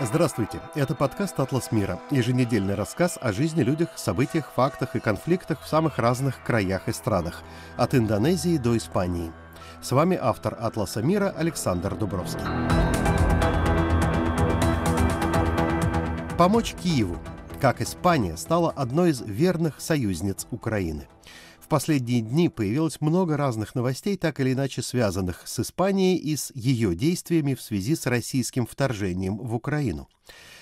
Здравствуйте! Это подкаст «Атлас мира» – еженедельный рассказ о жизни, людях, событиях, фактах и конфликтах в самых разных краях и странах – от Индонезии до Испании. С вами автор «Атласа мира» Александр Дубровский. Помочь Киеву. Как Испания стала одной из верных союзниц Украины – в последние дни появилось много разных новостей, так или иначе связанных с Испанией и с ее действиями в связи с российским вторжением в Украину.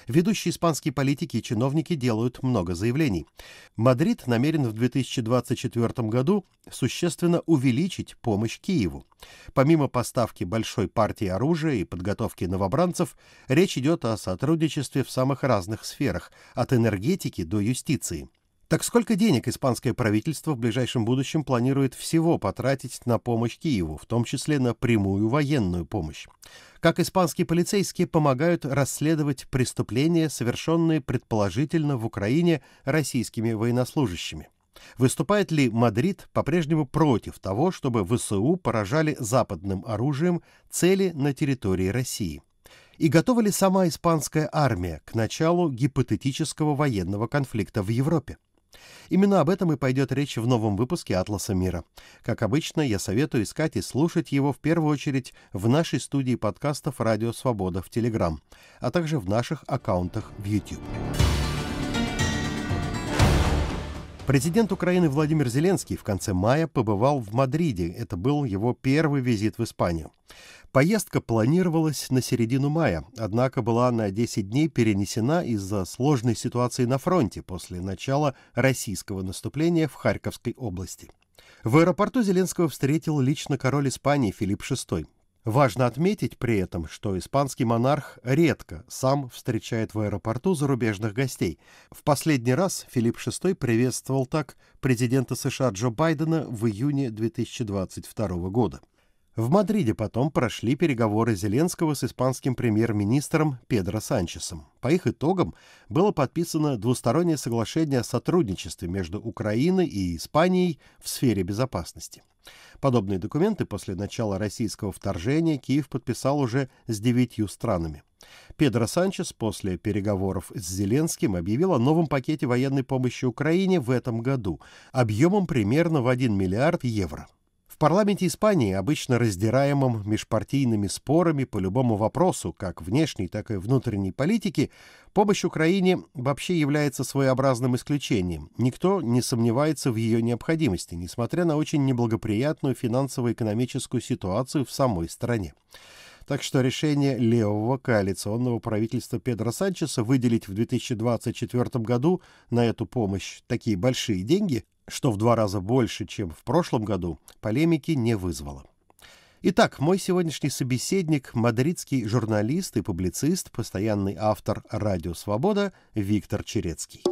Ведущие испанские политики и чиновники делают много заявлений. Мадрид намерен в 2024 году существенно увеличить помощь Киеву. Помимо поставки большой партии оружия и подготовки новобранцев, речь идет о сотрудничестве в самых разных сферах, от энергетики до юстиции. Так сколько денег испанское правительство в ближайшем будущем планирует всего потратить на помощь Киеву, в том числе на прямую военную помощь? Как испанские полицейские помогают расследовать преступления, совершенные предположительно в Украине российскими военнослужащими? Выступает ли Мадрид по-прежнему против того, чтобы ВСУ поражали западным оружием цели на территории России? И готова ли сама испанская армия к началу гипотетического военного конфликта в Европе? Именно об этом и пойдет речь в новом выпуске «Атласа мира». Как обычно, я советую искать и слушать его в первую очередь в нашей студии подкастов «Радио Свобода» в Телеграм, а также в наших аккаунтах в YouTube. Президент Украины Владимир Зеленский в конце мая побывал в Мадриде. Это был его первый визит в Испанию. Поездка планировалась на середину мая, однако была на 10 дней перенесена из-за сложной ситуации на фронте после начала российского наступления в Харьковской области. В аэропорту Зеленского встретил лично король Испании Филипп VI. Важно отметить при этом, что испанский монарх редко сам встречает в аэропорту зарубежных гостей. В последний раз Филипп VI приветствовал так президента США Джо Байдена в июне 2022 года. В Мадриде потом прошли переговоры Зеленского с испанским премьер-министром Педро Санчесом. По их итогам было подписано двустороннее соглашение о сотрудничестве между Украиной и Испанией в сфере безопасности. Подобные документы после начала российского вторжения Киев подписал уже с девятью странами. Педро Санчес после переговоров с Зеленским объявил о новом пакете военной помощи Украине в этом году объемом примерно в 1 миллиард евро. В парламенте Испании, обычно раздираемом межпартийными спорами по любому вопросу, как внешней, так и внутренней политики, помощь Украине вообще является своеобразным исключением. Никто не сомневается в ее необходимости, несмотря на очень неблагоприятную финансово-экономическую ситуацию в самой стране. Так что решение левого коалиционного правительства Педро Санчеса выделить в 2024 году на эту помощь такие большие деньги – что в два раза больше, чем в прошлом году, полемики не вызвало. Итак, мой сегодняшний собеседник – мадридский журналист и публицист, постоянный автор «Радио Свобода» Виктор Черецкий.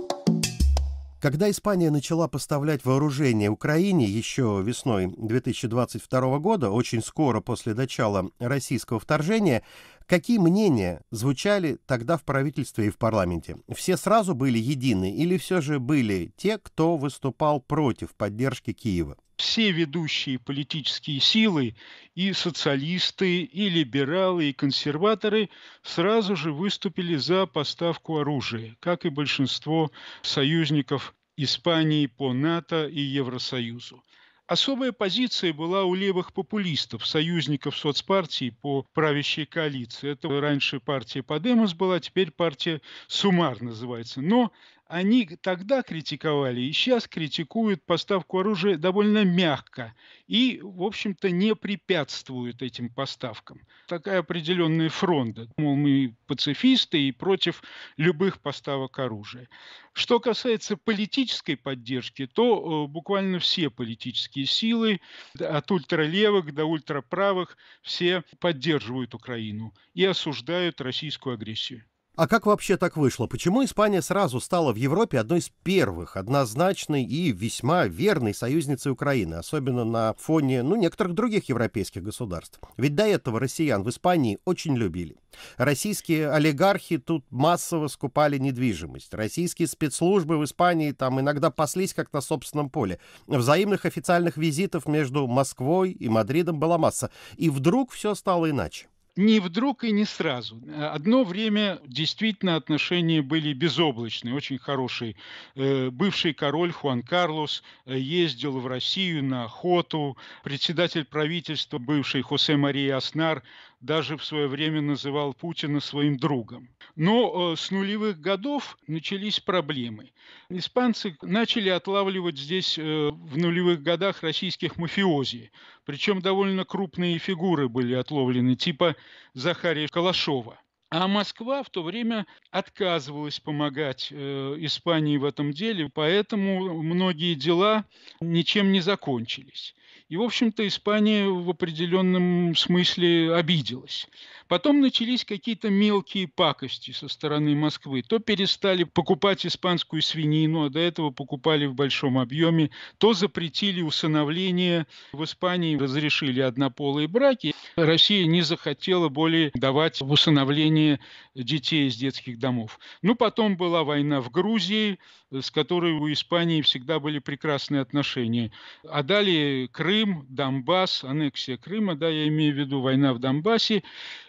Когда Испания начала поставлять вооружение Украине еще весной 2022 года, очень скоро после начала российского вторжения, Какие мнения звучали тогда в правительстве и в парламенте? Все сразу были едины или все же были те, кто выступал против поддержки Киева? все ведущие политические силы, и социалисты, и либералы, и консерваторы сразу же выступили за поставку оружия, как и большинство союзников Испании по НАТО и Евросоюзу. Особая позиция была у левых популистов, союзников соцпартии по правящей коалиции. Это раньше партия Подемос была, теперь партия Сумар называется. Но они тогда критиковали и сейчас критикуют поставку оружия довольно мягко и, в общем-то, не препятствуют этим поставкам. Такая определенная фронта. Мол, мы пацифисты и против любых поставок оружия. Что касается политической поддержки, то э, буквально все политические силы, от ультралевых до ультраправых, все поддерживают Украину и осуждают российскую агрессию. А как вообще так вышло? Почему Испания сразу стала в Европе одной из первых, однозначной и весьма верной союзницей Украины, особенно на фоне ну, некоторых других европейских государств? Ведь до этого россиян в Испании очень любили. Российские олигархи тут массово скупали недвижимость. Российские спецслужбы в Испании там иногда паслись как на собственном поле. Взаимных официальных визитов между Москвой и Мадридом была масса. И вдруг все стало иначе не вдруг и не сразу. Э, одно время действительно отношения были безоблачные, очень хорошие. Э, бывший король Хуан Карлос э, ездил в Россию на охоту. Председатель правительства, бывший Хосе Мария Аснар, даже в свое время называл Путина своим другом. Но э, с нулевых годов начались проблемы. Испанцы начали отлавливать здесь э, в нулевых годах российских мафиози. Причем довольно крупные фигуры были отловлены, типа Захария Калашова. А Москва в то время отказывалась помогать э, Испании в этом деле, поэтому многие дела ничем не закончились. И, в общем-то, Испания в определенном смысле обиделась. Потом начались какие-то мелкие пакости со стороны Москвы. То перестали покупать испанскую свинину, а до этого покупали в большом объеме. То запретили усыновление. В Испании разрешили однополые браки. Россия не захотела более давать в усыновление детей из детских домов. Ну, потом была война в Грузии, с которой у Испании всегда были прекрасные отношения. А далее Крым, Донбасс, аннексия Крыма, да, я имею в виду война в Донбассе.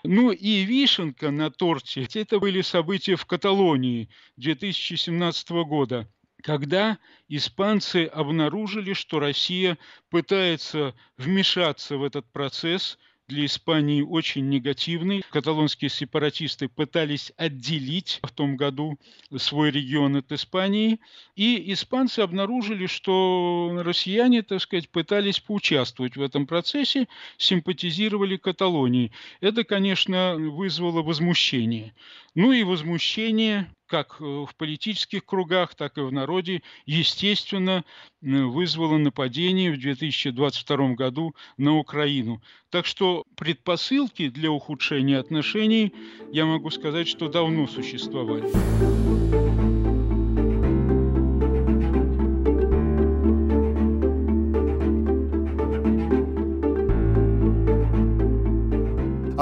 Ну и вишенка на торте, это были события в Каталонии 2017 года когда испанцы обнаружили, что Россия пытается вмешаться в этот процесс – для Испании очень негативный. Каталонские сепаратисты пытались отделить в том году свой регион от Испании. И испанцы обнаружили, что россияне, так сказать, пытались поучаствовать в этом процессе, симпатизировали Каталонии. Это, конечно, вызвало возмущение. Ну и возмущение как э, в политических кругах, так и в народе, естественно, вызвало нападение в 2022 году на Украину. Так что предпосылки для ухудшения отношений, я могу сказать, что давно существовали.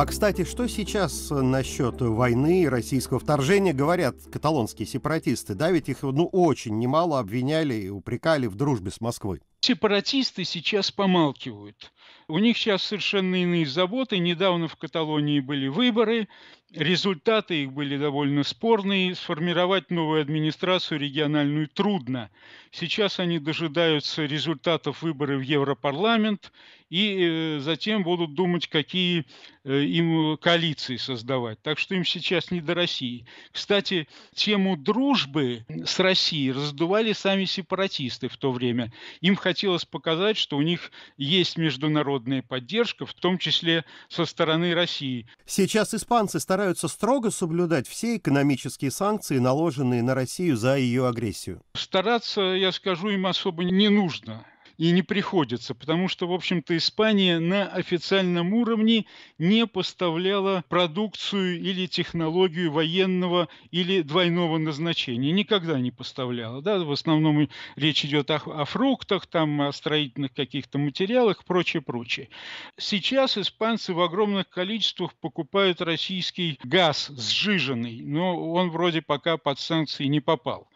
А, кстати, что сейчас насчет войны и российского вторжения говорят каталонские сепаратисты? Да, ведь их, ну, очень немало обвиняли и упрекали в дружбе с Москвой. Сепаратисты сейчас помалкивают. У них сейчас совершенно иные заботы. Недавно в Каталонии были выборы, Результаты их были довольно спорные. Сформировать новую администрацию региональную трудно. Сейчас они дожидаются результатов выборов в Европарламент и э, затем будут думать, какие э, им коалиции создавать. Так что им сейчас не до России. Кстати, тему дружбы с Россией раздували сами сепаратисты в то время. Им хотелось показать, что у них есть международная поддержка, в том числе со стороны России. Сейчас испанцы стараются стараются строго соблюдать все экономические санкции, наложенные на Россию за ее агрессию? Стараться, я скажу, им особо не нужно и не приходится, потому что, в общем-то, Испания на официальном уровне не поставляла продукцию или технологию военного или двойного назначения, никогда не поставляла. Да? В основном речь идет о, о фруктах, там, о строительных каких-то материалах и прочее, прочее. Сейчас испанцы в огромных количествах покупают российский газ сжиженный, но он вроде пока под санкции не попал.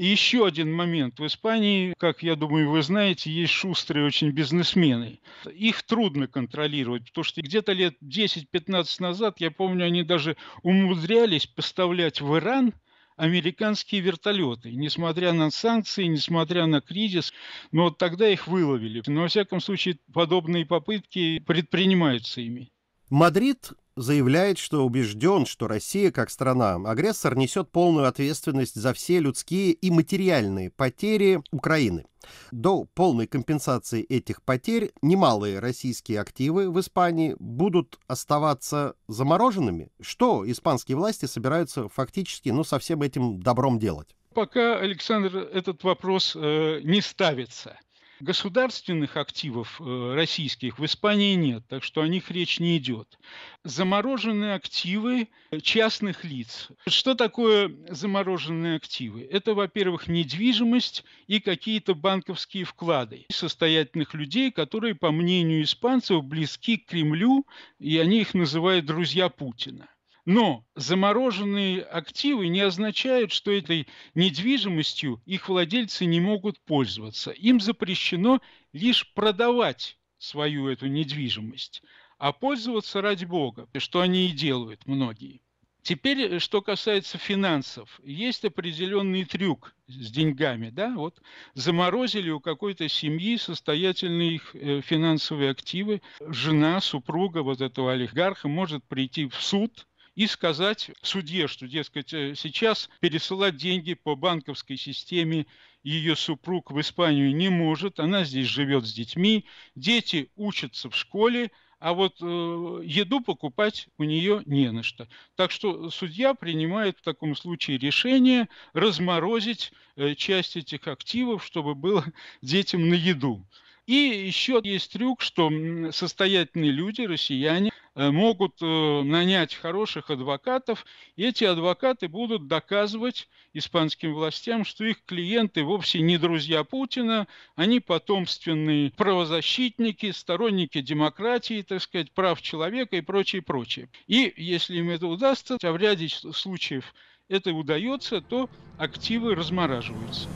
И еще один момент. В Испании, как я думаю, вы знаете, есть шустрые очень бизнесмены. Их трудно контролировать, потому что где-то лет 10-15 назад, я помню, они даже умудрялись поставлять в Иран американские вертолеты, несмотря на санкции, несмотря на кризис, но тогда их выловили. Но, во всяком случае, подобные попытки предпринимаются ими. Мадрид заявляет, что убежден, что Россия как страна, агрессор несет полную ответственность за все людские и материальные потери Украины. До полной компенсации этих потерь немалые российские активы в Испании будут оставаться замороженными. Что испанские власти собираются фактически ну, со всем этим добром делать? Пока, Александр, этот вопрос э, не ставится. Государственных активов э, российских в Испании нет, так что о них речь не идет. Замороженные активы частных лиц. Что такое замороженные активы? Это, во-первых, недвижимость и какие-то банковские вклады состоятельных людей, которые, по мнению испанцев, близки к Кремлю, и они их называют «друзья Путина». Но замороженные активы не означают, что этой недвижимостью их владельцы не могут пользоваться. Им запрещено лишь продавать свою эту недвижимость, а пользоваться ради Бога, что они и делают многие. Теперь, э, что касается финансов, есть определенный трюк с деньгами, да, вот заморозили у какой-то семьи состоятельные их э, финансовые активы, жена, супруга вот этого олигарха может прийти в суд и сказать судье, что, дескать, э, сейчас пересылать деньги по банковской системе ее супруг в Испанию не может, она здесь живет с детьми, дети учатся в школе, а вот э, еду покупать у нее не на что. Так что судья принимает в таком случае решение разморозить э, часть этих активов, чтобы было детям на еду. И еще есть трюк, что состоятельные люди, россияне, э, могут э, нанять хороших адвокатов. И эти адвокаты будут доказывать испанским властям, что их клиенты вовсе не друзья Путина, они потомственные правозащитники, сторонники демократии, так сказать, прав человека и прочее, прочее. И если им это удастся, а в ряде случаев это удается, то активы размораживаются.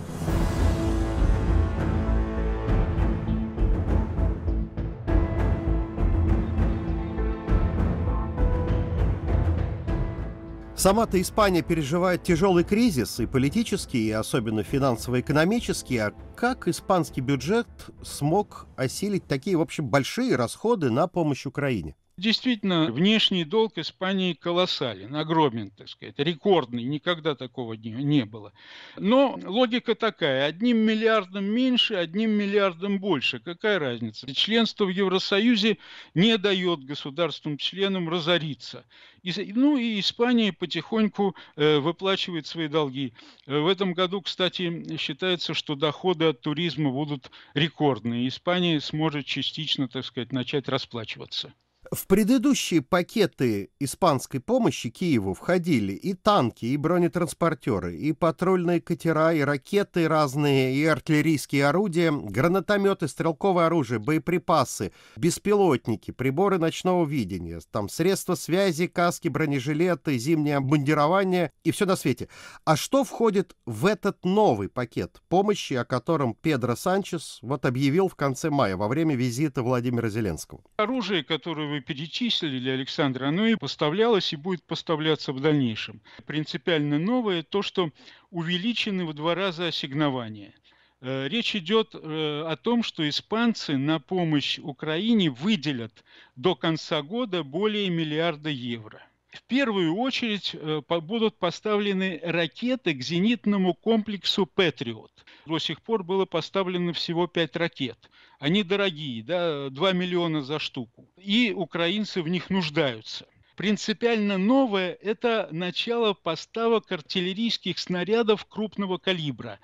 Сама-то Испания переживает тяжелый кризис, и политический, и особенно финансово-экономический. А как испанский бюджет смог осилить такие, в общем, большие расходы на помощь Украине? Действительно, внешний долг Испании колоссален, огромен, так сказать, рекордный, никогда такого не, не было. Но логика такая, одним миллиардом меньше, одним миллиардом больше, какая разница? Членство в Евросоюзе не дает государствам-членам разориться. И, ну и Испания потихоньку э, выплачивает свои долги. Э, в этом году, кстати, считается, что доходы от туризма будут рекордные. Испания сможет частично, так сказать, начать расплачиваться. В предыдущие пакеты испанской помощи Киеву входили и танки, и бронетранспортеры, и патрульные катера, и ракеты разные, и артиллерийские орудия, гранатометы, стрелковое оружие, боеприпасы, беспилотники, приборы ночного видения, там средства связи, каски, бронежилеты, зимнее обмундирование и все на свете. А что входит в этот новый пакет помощи, о котором Педро Санчес вот объявил в конце мая во время визита Владимира Зеленского? Оружие, которое вы перечислили, Александра. оно и поставлялось и будет поставляться в дальнейшем. Принципиально новое то, что увеличены в два раза ассигнования. Э, речь идет э, о том, что испанцы на помощь Украине выделят до конца года более миллиарда евро. В первую очередь э, будут поставлены ракеты к зенитному комплексу «Патриот». До сих пор было поставлено всего пять ракет. Они дорогие, да, 2 миллиона за штуку. И украинцы в них нуждаются. Принципиально новое – это начало поставок артиллерийских снарядов крупного калибра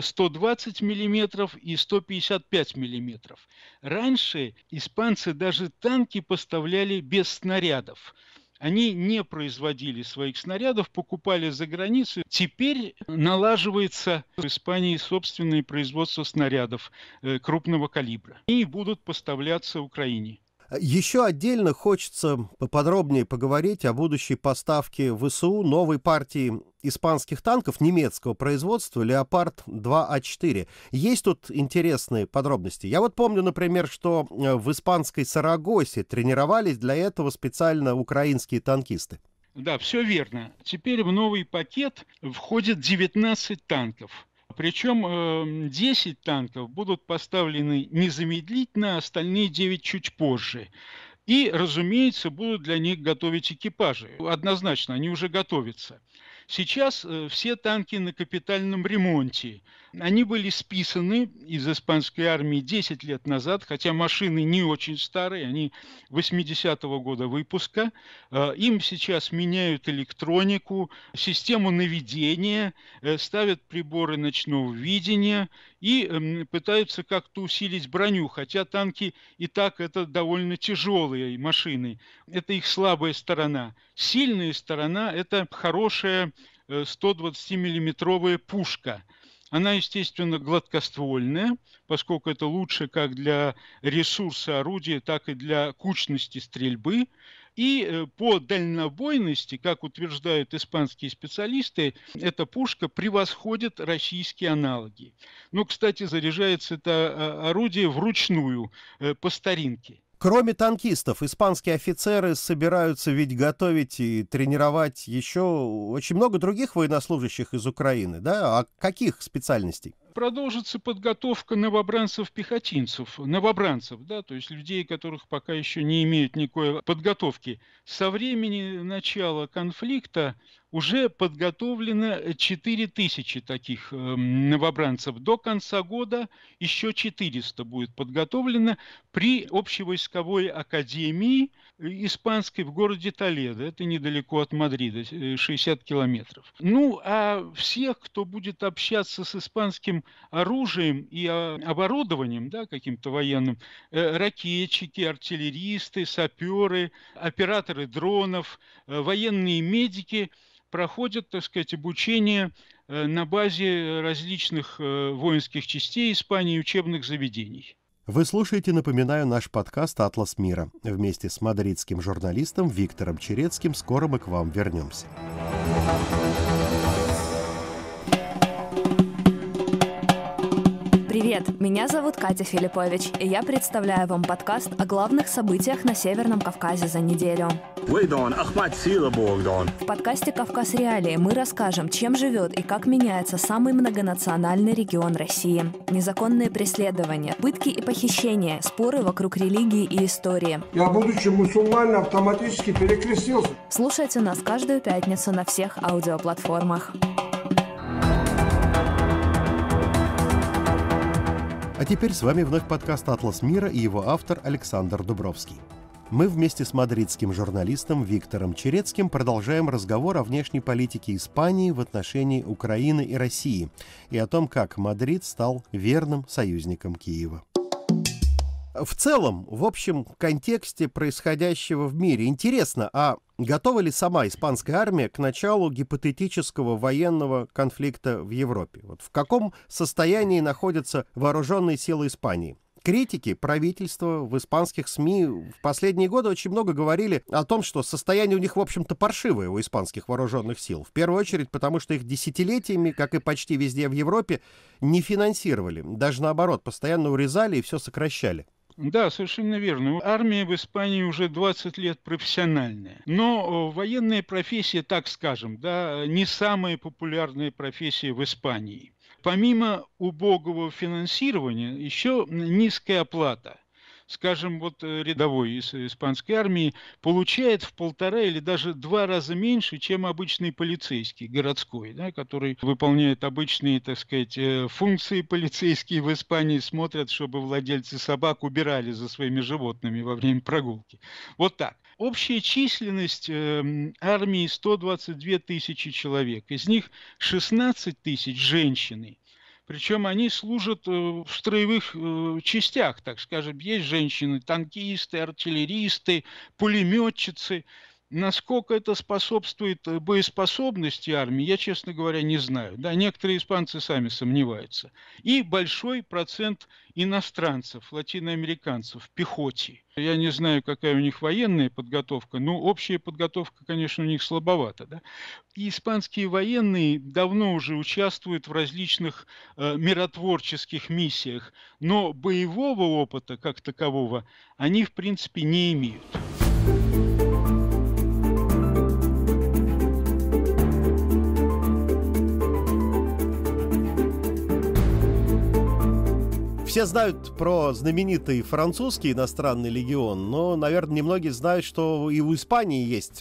120 э, мм и 155 мм. Раньше испанцы даже танки поставляли без снарядов. Они не производили своих снарядов, покупали за границу. Теперь налаживается в Испании собственное производство снарядов э, крупного калибра. И будут поставляться Украине. Еще отдельно хочется поподробнее поговорить о будущей поставке в СУ новой партии испанских танков немецкого производства «Леопард 2А4». А Есть тут интересные подробности. Я вот помню, например, что э, в испанской Сарагосе тренировались для этого специально украинские танкисты. Да, все верно. Теперь в новый пакет входят 19 танков. Причем 10 эм, танков будут поставлены незамедлительно, а остальные 9 чуть позже. И, разумеется, будут для них готовить экипажи. Однозначно, они уже готовятся. Сейчас э, все танки на капитальном ремонте. Они были списаны из испанской армии 10 лет назад, хотя машины не очень старые, они 80-го года выпуска. Э, им сейчас меняют электронику, систему наведения, э, ставят приборы ночного видения, и эм, пытаются как-то усилить броню, хотя танки и так это довольно тяжелые машины. Это их слабая сторона. Сильная сторона – это хорошая 120-миллиметровая э, пушка. Она, естественно, гладкоствольная, поскольку это лучше как для ресурса орудия, так и для кучности стрельбы. И э, по дальнобойности, как утверждают испанские специалисты, эта пушка превосходит российские аналоги. Ну, кстати, заряжается это а, орудие вручную, э, по старинке. Кроме танкистов, испанские офицеры собираются ведь готовить и тренировать еще очень много других военнослужащих из Украины, да? А каких специальностей? продолжится подготовка новобранцев-пехотинцев, новобранцев, да, то есть людей, которых пока еще не имеют никакой подготовки. Со времени начала конфликта уже подготовлено 4000 таких э, новобранцев. До конца года еще 400 будет подготовлено при общевойсковой академии Э, испанский в городе Толедо, это недалеко от Мадрида, 60 э, километров. Ну, а всех, кто будет общаться с испанским оружием и а, оборудованием, да, каким-то военным, э, ракетчики, артиллеристы, саперы, операторы дронов, военные медики проходят, так сказать, обучение на базе различных воинских частей Испании и учебных заведений. Вы слушаете, напоминаю, наш подкаст «Атлас мира». Вместе с мадридским журналистом Виктором Черецким скоро мы к вам вернемся. Привет, меня зовут Катя Филиппович, и я представляю вам подкаст о главных событиях на Северном Кавказе за неделю. В подкасте «Кавказ Реалии» мы расскажем, чем живет и как меняется самый многонациональный регион России. Незаконные преследования, пытки и похищения, споры вокруг религии и истории. Я, будучи мусульманином, автоматически перекрестился. Слушайте нас каждую пятницу на всех аудиоплатформах. А теперь с вами вновь подкаст «Атлас мира» и его автор Александр Дубровский. Мы вместе с мадридским журналистом Виктором Черецким продолжаем разговор о внешней политике Испании в отношении Украины и России и о том, как Мадрид стал верным союзником Киева. В целом, в общем контексте происходящего в мире, интересно, а Готова ли сама испанская армия к началу гипотетического военного конфликта в Европе? Вот в каком состоянии находятся вооруженные силы Испании? Критики правительства в испанских СМИ в последние годы очень много говорили о том, что состояние у них, в общем-то, паршивое у испанских вооруженных сил. В первую очередь, потому что их десятилетиями, как и почти везде в Европе, не финансировали. Даже наоборот, постоянно урезали и все сокращали. Да, совершенно верно. Армия в Испании уже 20 лет профессиональная. Но э, военная профессия, так скажем, да, не самая популярная профессия в Испании. Помимо убогого финансирования, еще низкая оплата скажем, вот э, рядовой из испанской армии получает в полтора или даже два раза меньше, чем обычный полицейский городской, да, который выполняет обычные, так сказать, э, функции полицейские в Испании, смотрят, чтобы владельцы собак убирали за своими животными во время прогулки. Вот так. Общая численность э, армии 122 тысячи человек. Из них 16 тысяч женщины, причем они служат э, в строевых э, частях, так скажем. Есть женщины, танкисты, артиллеристы, пулеметчицы. Насколько это способствует э, боеспособности армии, я, честно говоря, не знаю. Да, некоторые испанцы сами сомневаются. И большой процент иностранцев, латиноамериканцев в пехоте. Я не знаю, какая у них военная подготовка, но общая подготовка, конечно, у них слабовата. Да? И испанские военные давно уже участвуют в различных э, миротворческих миссиях, но боевого опыта как такового они, в принципе, не имеют. Все знают про знаменитый французский иностранный легион, но, наверное, немногие знают, что и у Испании есть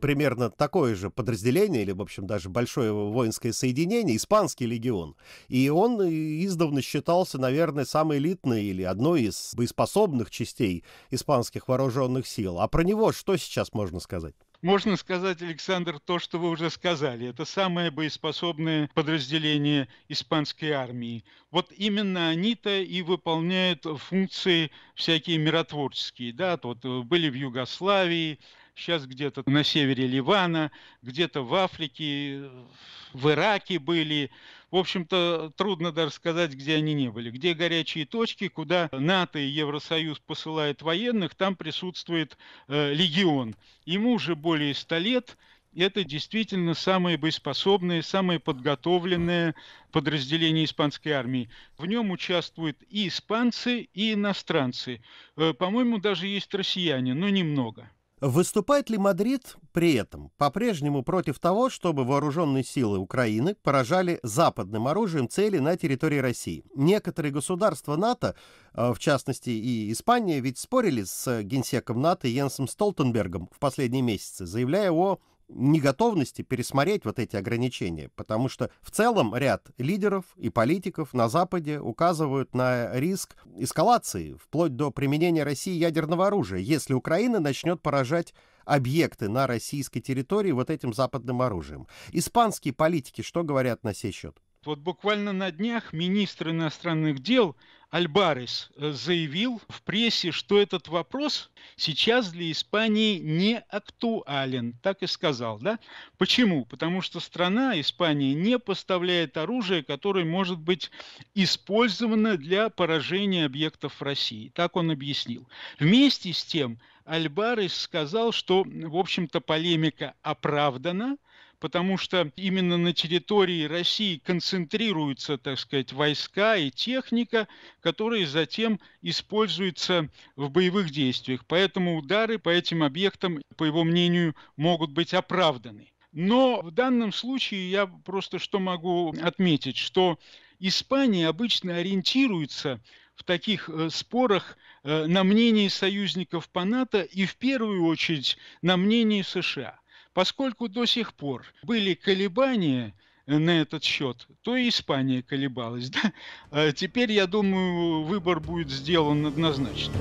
примерно такое же подразделение, или, в общем, даже большое воинское соединение, испанский легион. И он издавна считался, наверное, самой элитной или одной из боеспособных частей испанских вооруженных сил. А про него что сейчас можно сказать? можно сказать, Александр, то, что вы уже сказали. Это самое боеспособное подразделение испанской армии. Вот именно они-то и выполняют функции всякие миротворческие. Да? Вот э, были в Югославии, сейчас где-то на севере Ливана, где-то в Африке, э, в Ираке были в общем-то, трудно даже сказать, где они не были. Где горячие точки, куда НАТО и Евросоюз посылают военных, там присутствует э, легион. Ему уже более 100 лет, это действительно самые боеспособные, самые подготовленные подразделения испанской армии. В нем участвуют и испанцы, и иностранцы. Э, по-моему, даже есть россияне, но немного. Выступает ли Мадрид при этом по-прежнему против того, чтобы вооруженные силы Украины поражали западным оружием цели на территории России? Некоторые государства НАТО, э, в частности и Испания, ведь спорили с генсеком НАТО Йенсом Столтенбергом в последние месяцы, заявляя о неготовности пересмотреть вот эти ограничения, потому что в целом ряд лидеров и политиков на Западе указывают на риск эскалации, вплоть до применения России ядерного оружия, если Украина начнет поражать объекты на российской территории вот этим западным оружием. Испанские политики что говорят на сей счет? Вот буквально на днях министр иностранных дел Альбарес э, заявил в прессе, что этот вопрос сейчас для Испании не актуален. Так и сказал, да? Почему? Потому что страна, Испания, не поставляет оружие, которое может быть использовано для поражения объектов России. Так он объяснил. Вместе с тем, Альбарес сказал, что, в общем-то, полемика оправдана – потому что именно на территории России концентрируются, так сказать, войска и техника, которые затем используются в боевых действиях. Поэтому удары по этим объектам, по его мнению, могут быть оправданы. Но в данном случае я просто что могу отметить, что Испания обычно ориентируется в таких э, спорах э, на мнение союзников по НАТО и в первую очередь на мнение США – Поскольку до сих пор были колебания э, на этот счет, то и Испания колебалась. Да? А теперь, я думаю, выбор будет сделан однозначно.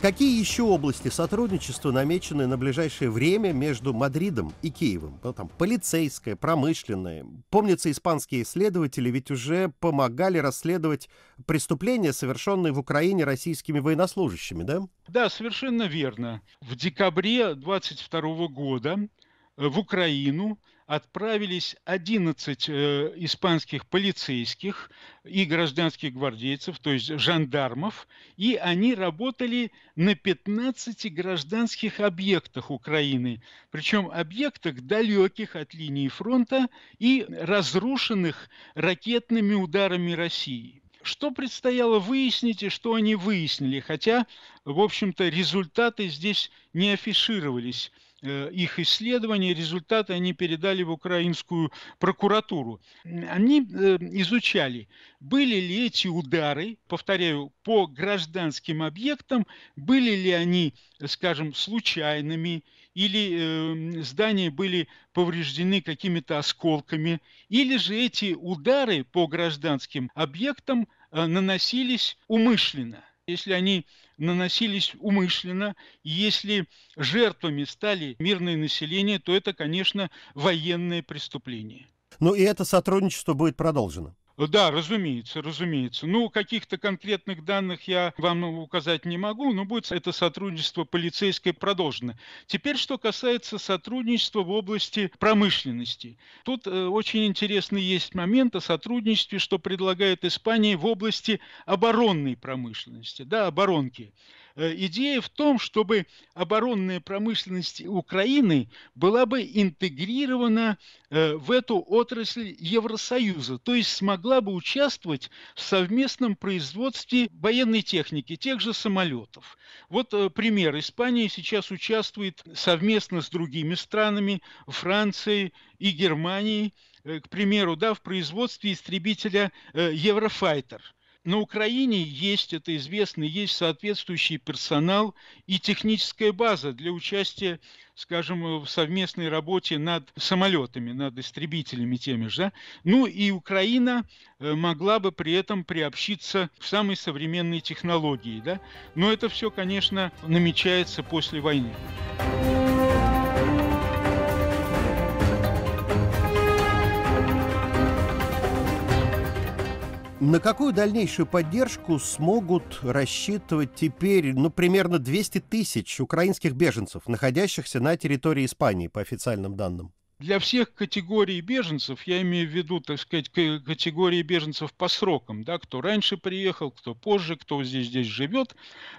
Какие еще области сотрудничества намечены на ближайшее время между Мадридом и Киевом? Ну, там полицейское, промышленное. Помнится, испанские исследователи ведь уже помогали расследовать преступления, совершенные в Украине российскими военнослужащими, да? Да, совершенно верно. В декабре 22 года в Украину отправились 11 э, испанских полицейских и гражданских гвардейцев, то есть жандармов, и они работали на 15 гражданских объектах Украины, причем объектах далеких от линии фронта и разрушенных ракетными ударами России. Что предстояло выяснить и что они выяснили, хотя, в общем-то, результаты здесь не афишировались. Э, их исследования, результаты они передали в украинскую прокуратуру. Они э, изучали, были ли эти удары, повторяю, по гражданским объектам, были ли они, скажем, случайными, или э, здания были повреждены какими-то осколками, или же эти удары по гражданским объектам наносились умышленно если они наносились умышленно, если жертвами стали мирное население, то это, конечно, военное преступление. Ну и это сотрудничество будет продолжено. Э, да, разумеется, разумеется. Ну, каких-то конкретных данных я вам указать не могу, но будет это сотрудничество полицейское продолжено. Теперь, что касается сотрудничества в области промышленности. Тут э, очень интересный есть момент о сотрудничестве, что предлагает Испания в области оборонной промышленности, да, оборонки. Э, идея в том, чтобы оборонная промышленность Украины была бы интегрирована э, в эту отрасль Евросоюза, то есть смогла бы участвовать в совместном производстве военной техники, тех же самолетов. Вот э, пример. Испания сейчас участвует совместно с другими странами, Францией и Германией, к примеру, да, в производстве истребителя Еврофайтер – на Украине есть, это известно, есть соответствующий персонал и техническая база для участия, скажем, в совместной работе над самолетами, над истребителями теми же. Ну и Украина э, могла бы при этом приобщиться к самой современной технологии. Да? Но это все, конечно, намечается после войны. На какую дальнейшую поддержку смогут рассчитывать теперь, ну, примерно 200 тысяч украинских беженцев, находящихся на территории Испании, по официальным данным? для всех категорий беженцев, я имею в виду, так сказать, категории беженцев по срокам, да, кто раньше приехал, кто позже, кто здесь, здесь живет,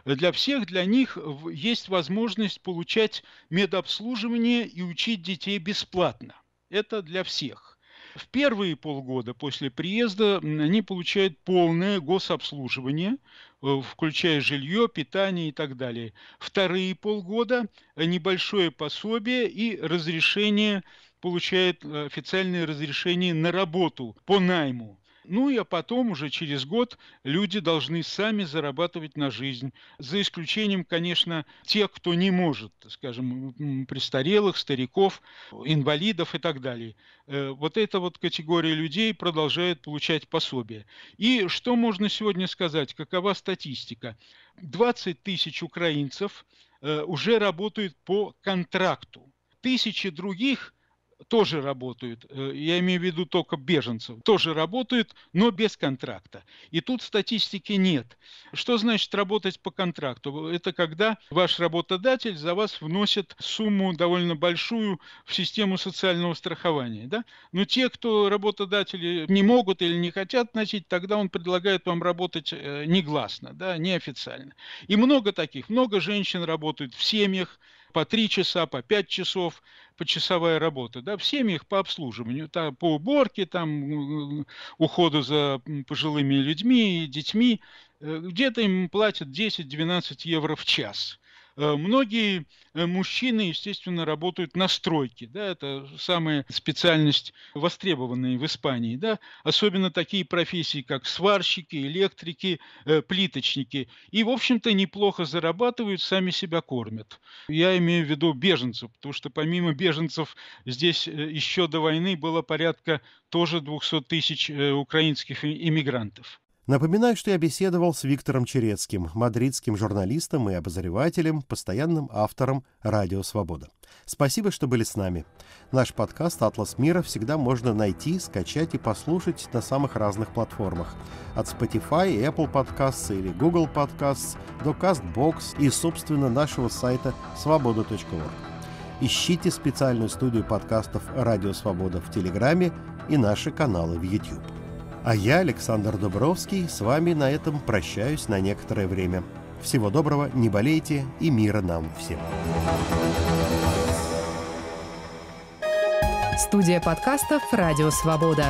для всех, для них есть возможность получать медобслуживание и учить детей бесплатно. Это для всех. В первые полгода после приезда они получают полное гособслуживание, э, включая жилье, питание и так далее. Вторые полгода э, небольшое пособие и разрешение получает э, официальное разрешение на работу по найму. Ну и а потом уже через год люди должны сами зарабатывать на жизнь, за исключением, конечно, тех, кто не может, скажем, престарелых, стариков, инвалидов и так далее. Э, вот эта вот категория людей продолжает получать пособие. И что можно сегодня сказать, какова статистика? 20 тысяч украинцев э, уже работают по контракту. Тысячи других – тоже работают, э, я имею в виду только беженцев, тоже работают, но без контракта. И тут статистики нет. Что значит работать по контракту? Это когда ваш работодатель за вас вносит сумму довольно большую в систему социального страхования. Да? Но те, кто работодатели не могут или не хотят носить, тогда он предлагает вам работать э, негласно, да, неофициально. И много таких, много женщин работают в семьях, по 3 часа, по 5 часов почасовая работа, да, в семьях по обслуживанию, там, по уборке, там, уходу за пожилыми людьми, детьми, э, где-то им платят 10-12 евро в час – Э, многие э, мужчины, естественно, работают на стройке. Да, это самая специальность, востребованная в Испании. Да, особенно такие профессии, как сварщики, электрики, э, плиточники. И, в общем-то, неплохо зарабатывают, сами себя кормят. Я имею в виду беженцев, потому что помимо беженцев здесь еще до войны было порядка тоже 200 тысяч украинских иммигрантов. Напоминаю, что я беседовал с Виктором Черецким, мадридским журналистом и обозревателем, постоянным автором «Радио Свобода». Спасибо, что были с нами. Наш подкаст «Атлас мира» всегда можно найти, скачать и послушать на самых разных платформах. От Spotify, Apple Podcasts или Google Podcasts до CastBox и, собственно, нашего сайта свобода.орг. Ищите специальную студию подкастов «Радио Свобода» в Телеграме и наши каналы в YouTube. А я, Александр Дубровский, с вами на этом прощаюсь на некоторое время. Всего доброго, не болейте и мира нам всем. Студия подкастов «Радио Свобода».